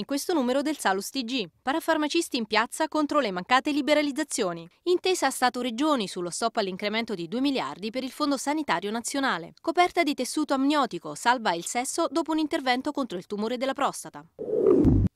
in questo numero del Salus TG. Parafarmacisti in piazza contro le mancate liberalizzazioni. Intesa a Stato-Regioni sullo stop all'incremento di 2 miliardi per il Fondo Sanitario Nazionale. Coperta di tessuto amniotico, salva il sesso dopo un intervento contro il tumore della prostata.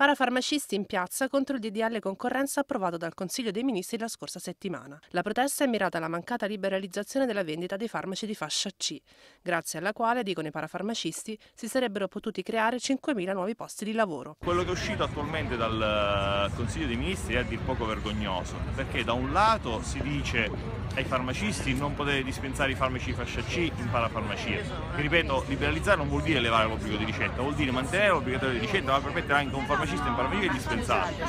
Parafarmacisti in piazza contro il DDL concorrenza approvato dal Consiglio dei Ministri la scorsa settimana. La protesta è mirata alla mancata liberalizzazione della vendita dei farmaci di fascia C, grazie alla quale, dicono i parafarmacisti, si sarebbero potuti creare 5.000 nuovi posti di lavoro. Quello che è uscito attualmente dal eh, Consiglio dei Ministri è a dir poco vergognoso, perché da un lato si dice ai farmacisti non potete dispensare i farmaci di fascia C in parafarmacia. ripeto, liberalizzare non vuol dire elevare l'obbligo di ricetta, vuol dire mantenere l'obbligatorio di ricetta, ma permettere anche un farmacista in farmacia è dispensario.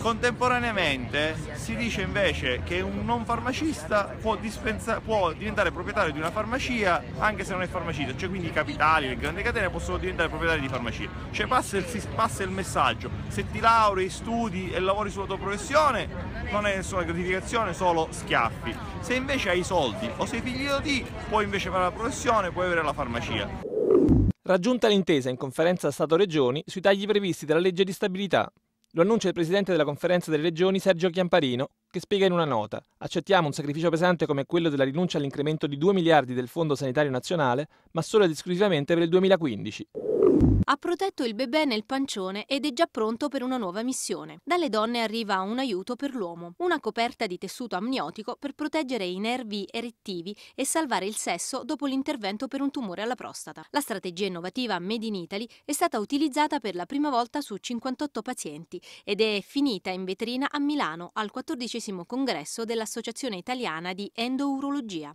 Contemporaneamente si dice invece che un non farmacista può, dispensa- può diventare proprietario di una farmacia anche se non è farmacista, cioè quindi i capitali, le grandi catene possono diventare proprietari di farmacie. Cioè passa il, passa il messaggio, se ti laurei, studi e lavori sulla tua professione non è nessuna gratificazione, solo schiaffi. Se invece hai i soldi o sei figlio di, puoi invece fare la professione, puoi avere la farmacia. Raggiunta l'intesa in conferenza Stato-Regioni sui tagli previsti dalla legge di stabilità. Lo annuncia il presidente della conferenza delle regioni Sergio Chiamparino, che spiega in una nota: Accettiamo un sacrificio pesante come quello della rinuncia all'incremento di 2 miliardi del Fondo Sanitario Nazionale, ma solo ed esclusivamente per il 2015. Ha protetto il bebè nel pancione ed è già pronto per una nuova missione. Dalle donne arriva un aiuto per l'uomo, una coperta di tessuto amniotico per proteggere i nervi erettivi e salvare il sesso dopo l'intervento per un tumore alla prostata. La strategia innovativa Made in Italy è stata utilizzata per la prima volta su 58 pazienti ed è finita in vetrina a Milano al 14 congresso dell'Associazione Italiana di Endourologia.